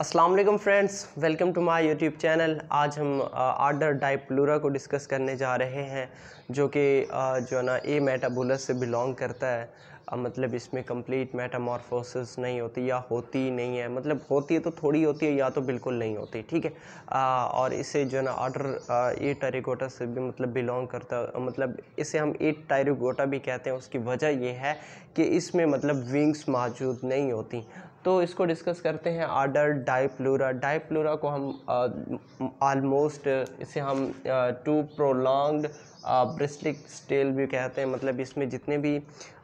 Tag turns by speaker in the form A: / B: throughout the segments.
A: Aslam friends welcome to my YouTube channel आज हम order डाइप्लूरा को डिस्कस करने जा रहे हैं जो कि जो है ना ए मेटाबोलस से बिलोंग करता है अब मतलब इसमें कंप्लीट मेटामॉर्फोसिस नहीं होती या होती नहीं है मतलब होती है तो थोड़ी होती है या तो बिल्कुल नहीं होती ठीक है आ, और इसे जो है ना ऑर्डर ए टायरिगोटा से भी मतलब बिलोंग करता मतलब इसे हम ए टायरिगोटा भी कहते हैं उसकी वजह यह है कि इसमें मतलब विंग्स मौजूद नहीं होती तो इसको डिस्कस करते हैं आर्डर डाइप्लूरा डाइप्लूरा को हम आलमोस्ट इसे हम टू प्रोलॉन्ग ब्रिस्टिक स्टेल भी कहते हैं मतलब इसमें जितने भी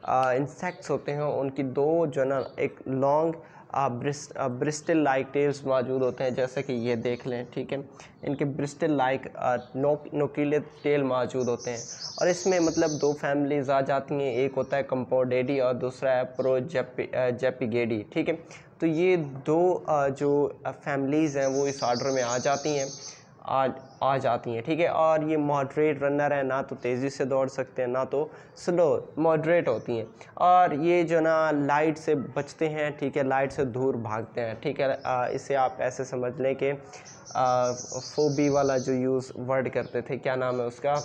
A: इंसेक्ट्स होते हैं उनकी दो जो ना एक लॉन्ग ब्रिस्टल लाइक टेल्स मौजूद होते हैं जैसे कि ये देख लें ठीक है इनके ब्रिस्टल लाइक नोकीले टेल मौजूद होते हैं और इसमें मतलब दो फैमिलीज आ जाती हैं एक होता है कंपोडेडी और दूसरा है प्रो जेपी ठीक है तो ये दो जो फैमिलीज़ हैं वो इस ऑर्डर में आ जाती हैं आ आ जाती हैं ठीक है और ये मॉडरेट रनर है ना तो तेज़ी से दौड़ सकते हैं ना तो स्लो मॉडरेट होती हैं और ये जो ना लाइट से बचते हैं ठीक है लाइट से दूर भागते हैं ठीक है आ, इसे आप ऐसे समझ लें कि फोबी वाला जो यूज़ वर्ड करते थे क्या नाम है उसका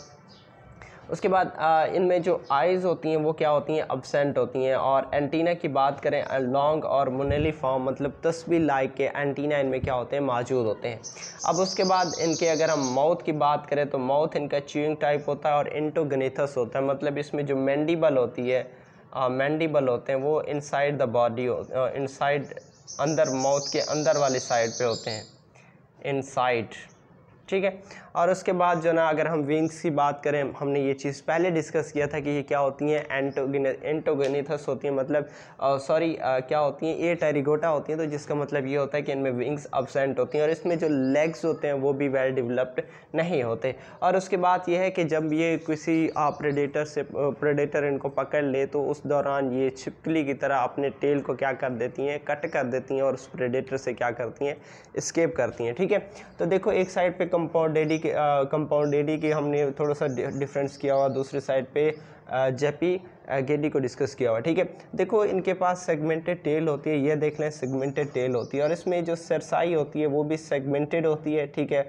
A: उसके बाद इनमें जो आइज़ होती हैं वो क्या होती हैं अबसेंट होती हैं और एंटीना की बात करें लॉन्ग और मुनली फॉर्म मतलब तस्वीर लाइक के एंटीना इनमें क्या होते हैं मौजूद होते हैं अब उसके बाद इनके अगर हम माउथ की बात करें तो माउथ इनका च्यूइंग टाइप होता है और इंटोगनीथस होता है मतलब इसमें जो मैंडिबल होती है मैंडिबल होते हैं वो इनसाइड द बॉडी इनसाइड अंदर माउथ के अंदर वाली साइड पे होते हैं इनसाइड ठीक है और उसके बाद जो ना अगर हम विंग्स की बात करें हमने ये चीज़ पहले डिस्कस किया था कि ये क्या होती हैं एंटोगिन एंटोगेनिथस होती हैं मतलब सॉरी क्या होती हैं ए टेरिगोटा होती हैं तो जिसका मतलब ये होता है कि इनमें विंग्स अबसेंट होती हैं और इसमें जो लेग्स होते हैं वो भी वेल डेवलप्ड नहीं होते और उसके बाद ये है कि जब ये किसी प्रेडेटर से प्रेडेटर इनको पकड़ ले तो उस दौरान ये छिपकली की तरह अपने टेल को क्या कर देती हैं कट कर देती हैं और उस प्रेडेटर से क्या करती हैं स्केप करती हैं ठीक है तो देखो एक साइड पर कंपाउंड एडी के कंपाउंड एडी के हमने थोड़ा सा डिफरेंस किया हुआ दूसरे साइड पे जेपी गेडी को डिस्कस किया हुआ ठीक है देखो इनके पास सेगमेंटेड टेल होती है ये देख लें सेगमेंटेड टेल होती है और इसमें जो सरसाई होती है वो भी सेगमेंटेड होती है ठीक है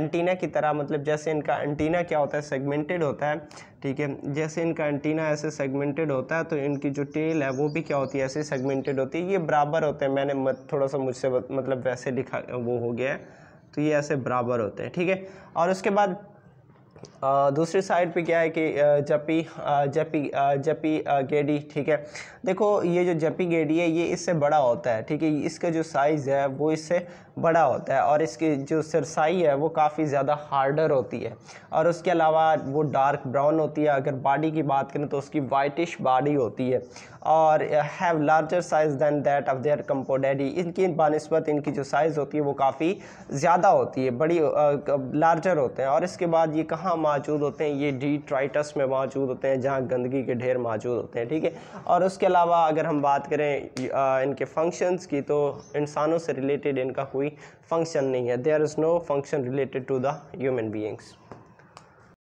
A: एंटीना की तरह मतलब जैसे इनका एंटीना क्या होता है सेगमेंटेड होता है ठीक है जैसे इनका एंटीना ऐसे सेगमेंटेड होता है तो इनकी जो टेल है वो भी क्या होती है ऐसे सेगमेंटेड होती है ये बराबर होते हैं मैंने थोड़ा सा मुझसे मतलब वैसे लिखा वो हो गया है तो ये ऐसे बराबर होते हैं ठीक है और उसके बाद दूसरी साइड पे क्या है कि जपी जपी जपी गेडी ठीक है देखो ये जो जपी गेडी है ये इससे बड़ा होता है ठीक है इसका जो साइज़ है वो इससे बड़ा होता है और इसकी जो सरसाई है वो काफ़ी ज़्यादा हार्डर होती है और उसके अलावा वो डार्क ब्राउन होती है अगर बॉडी की बात करें तो उसकी वाइटिश बॉडी होती है और have larger size than that of their कंपोडेडी इनकी बानस्बत इनकी जो साइज़ होती है वो काफ़ी ज़्यादा होती है बड़ी लार्जर होते हैं और इसके बाद ये कहाँ कहाँ मौजूद होते हैं ये डिट्राइटस में मौजूद होते हैं जहाँ गंदगी के ढेर मौजूद होते हैं ठीक है और उसके अलावा अगर हम बात करें आ, इनके फंक्शंस की तो इंसानों से रिलेटेड इनका कोई फंक्शन नहीं है there is no function related to the human beings